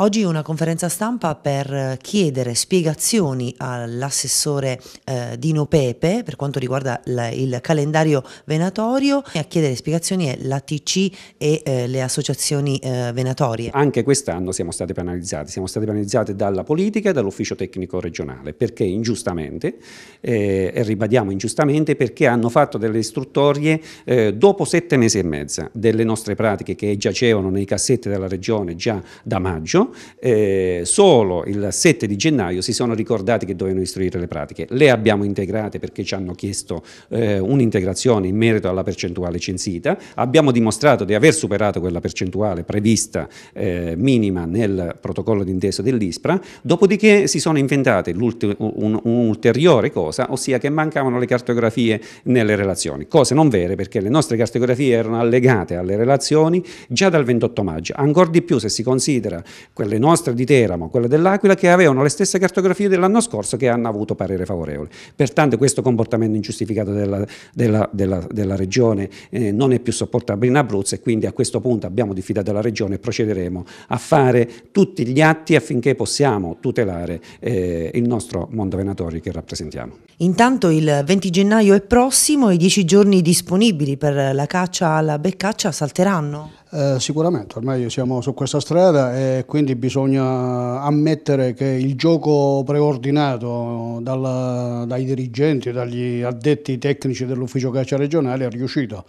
Oggi una conferenza stampa per chiedere spiegazioni all'assessore eh, Dino Pepe per quanto riguarda la, il calendario venatorio e a chiedere spiegazioni è l'ATC e eh, le associazioni eh, venatorie. Anche quest'anno siamo stati penalizzati, siamo stati penalizzati dalla politica e dall'ufficio tecnico regionale perché ingiustamente, eh, e ribadiamo ingiustamente, perché hanno fatto delle istruttorie eh, dopo sette mesi e mezzo delle nostre pratiche che giacevano nei cassetti della regione già da maggio eh, solo il 7 di gennaio si sono ricordati che dovevano istruire le pratiche. Le abbiamo integrate perché ci hanno chiesto eh, un'integrazione in merito alla percentuale censita, abbiamo dimostrato di aver superato quella percentuale prevista eh, minima nel protocollo d'intesa dell'ISPRA, dopodiché si sono inventate un'ulteriore un cosa, ossia che mancavano le cartografie nelle relazioni, cose non vere perché le nostre cartografie erano allegate alle relazioni già dal 28 maggio, ancora di più se si considera quelle nostre di Teramo, quelle dell'Aquila, che avevano le stesse cartografie dell'anno scorso che hanno avuto parere favorevole. Pertanto questo comportamento ingiustificato della, della, della, della regione eh, non è più sopportabile in Abruzzo e quindi a questo punto abbiamo diffidato la regione e procederemo a fare tutti gli atti affinché possiamo tutelare eh, il nostro mondo venatorio che rappresentiamo. Intanto il 20 gennaio è prossimo, i 10 giorni disponibili per la caccia alla beccaccia salteranno? Eh, sicuramente, ormai siamo su questa strada e quindi bisogna ammettere che il gioco preordinato dalla, dai dirigenti, dagli addetti tecnici dell'ufficio caccia regionale è riuscito.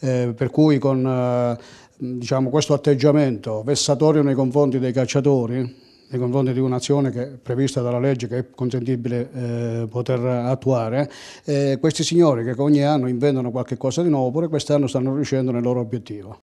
Eh, per cui con eh, diciamo, questo atteggiamento vessatorio nei confronti dei cacciatori, nei confronti di un'azione che è prevista dalla legge che è consentibile eh, poter attuare, eh, questi signori che ogni anno inventano qualche cosa di nuovo, pure quest'anno stanno riuscendo nel loro obiettivo.